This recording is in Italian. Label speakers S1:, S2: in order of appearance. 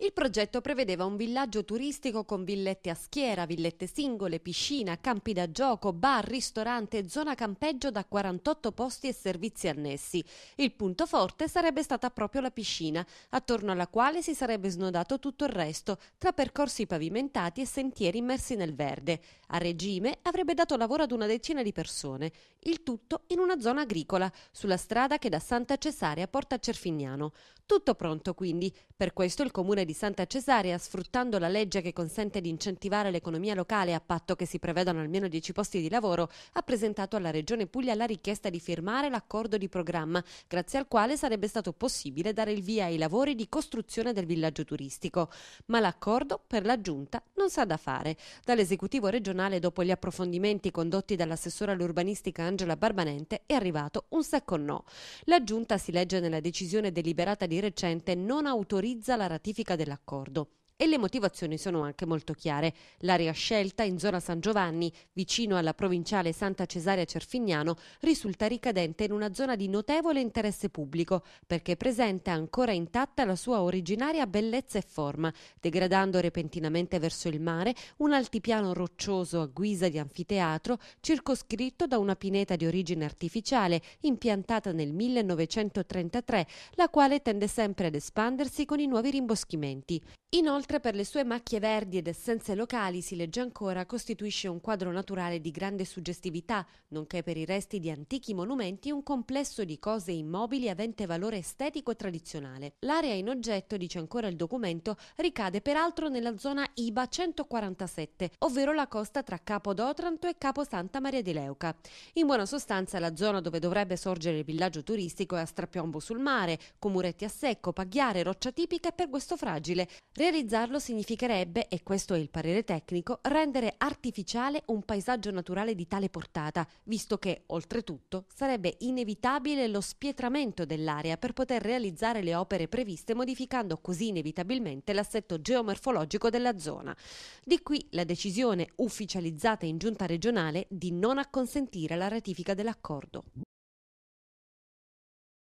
S1: Il progetto prevedeva un villaggio turistico con villette a schiera, villette singole, piscina, campi da gioco, bar, ristorante, zona campeggio da 48 posti e servizi annessi. Il punto forte sarebbe stata proprio la piscina, attorno alla quale si sarebbe snodato tutto il resto, tra percorsi pavimentati e sentieri immersi nel verde. A regime avrebbe dato lavoro ad una decina di persone, il tutto in una zona agricola, sulla strada che da Santa Cesare porta a Cerfignano. Tutto pronto quindi, per questo il comune di di Santa Cesarea sfruttando la legge che consente di incentivare l'economia locale a patto che si prevedano almeno 10 posti di lavoro, ha presentato alla Regione Puglia la richiesta di firmare l'accordo di programma, grazie al quale sarebbe stato possibile dare il via ai lavori di costruzione del villaggio turistico. Ma l'accordo, per la Giunta, non sa da fare. Dall'esecutivo regionale, dopo gli approfondimenti condotti dall'assessore all'urbanistica Angela Barbanente, è arrivato un secco no. La Giunta, si legge nella decisione deliberata di recente, non autorizza la ratifica dell'accordo e le motivazioni sono anche molto chiare. L'area scelta in zona San Giovanni, vicino alla provinciale Santa Cesarea Cerfignano, risulta ricadente in una zona di notevole interesse pubblico perché presenta ancora intatta la sua originaria bellezza e forma, degradando repentinamente verso il mare un altipiano roccioso a guisa di anfiteatro circoscritto da una pineta di origine artificiale impiantata nel 1933, la quale tende sempre ad espandersi con i nuovi rimboschimenti. Inoltre Oltre per le sue macchie verdi ed essenze locali, si legge ancora, costituisce un quadro naturale di grande suggestività, nonché per i resti di antichi monumenti un complesso di cose immobili avente valore estetico e tradizionale. L'area in oggetto, dice ancora il documento, ricade peraltro nella zona IBA 147, ovvero la costa tra Capo d'Otranto e Capo Santa Maria di Leuca. In buona sostanza la zona dove dovrebbe sorgere il villaggio turistico è a strapiombo sul mare, con muretti a secco, paghiare, roccia tipica e per questo fragile, realizzata Utilizzarlo significherebbe, e questo è il parere tecnico, rendere artificiale un paesaggio naturale di tale portata, visto che, oltretutto, sarebbe inevitabile lo spietramento dell'area per poter realizzare le opere previste modificando così inevitabilmente l'assetto geomorfologico della zona. Di qui la decisione ufficializzata in giunta regionale di non acconsentire la ratifica dell'accordo.